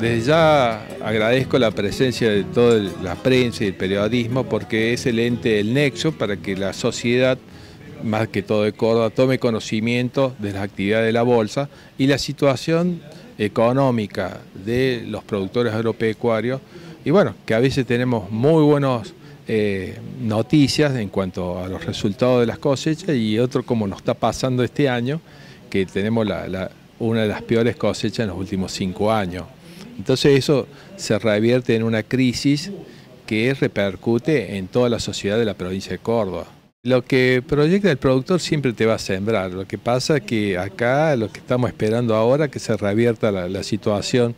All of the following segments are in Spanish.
Desde ya agradezco la presencia de toda la prensa y el periodismo porque es el ente, del nexo para que la sociedad, más que todo de Córdoba, tome conocimiento de las actividades de la bolsa y la situación económica de los productores agropecuarios. Y bueno, que a veces tenemos muy buenas eh, noticias en cuanto a los resultados de las cosechas y otro como nos está pasando este año, que tenemos una de las peores cosechas en los últimos cinco años. Entonces eso se revierte en una crisis que repercute en toda la sociedad de la provincia de Córdoba. Lo que proyecta el productor siempre te va a sembrar, lo que pasa es que acá lo que estamos esperando ahora que se revierta la, situación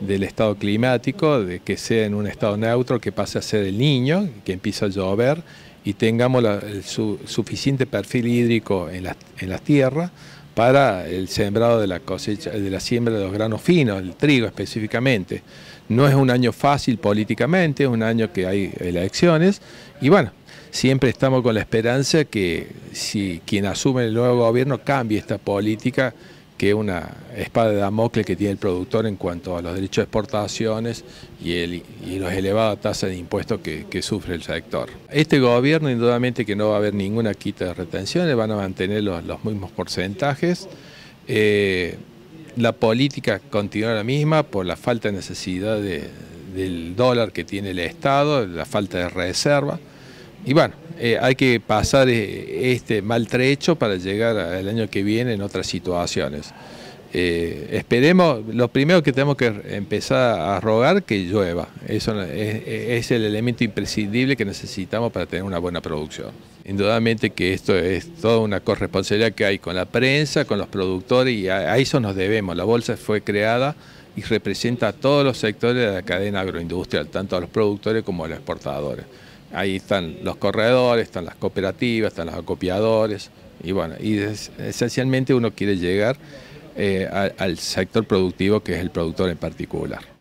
del estado climático, de que sea en un estado neutro, que pase a ser el niño, que empiece a llover y tengamos el suficiente perfil hídrico en las la tierras para el sembrado de la cosecha, de la siembra de los granos finos, el trigo específicamente. No es un año fácil políticamente, es un año que hay elecciones y bueno, siempre estamos con la esperanza que si quien asume el nuevo gobierno cambie esta política que una espada de Damocles que tiene el productor en cuanto a los derechos de exportaciones y, el, y los elevadas tasas de impuestos que, sufre el sector. Este gobierno indudablemente que no va a haber ninguna quita de retenciones, van a mantener los, mismos porcentajes. Eh, la política continúa la misma por la falta de necesidad del dólar que tiene el Estado, la falta de reserva y bueno, eh, hay que pasar eh, este maltrecho para llegar al año que viene en otras situaciones. Eh, esperemos, lo primero que tenemos que empezar a rogar que llueva. Eso es, el elemento imprescindible que necesitamos para tener una buena producción. Indudablemente que esto es toda una corresponsabilidad que hay con la prensa, con los productores y a eso nos debemos. La bolsa fue creada y representa a todos los sectores de la cadena agroindustrial, tanto a los productores como a los exportadores. Ahí están los corredores, están las cooperativas, están los acopiadores, y bueno, esencialmente uno quiere llegar eh, al sector productivo que es el productor en particular.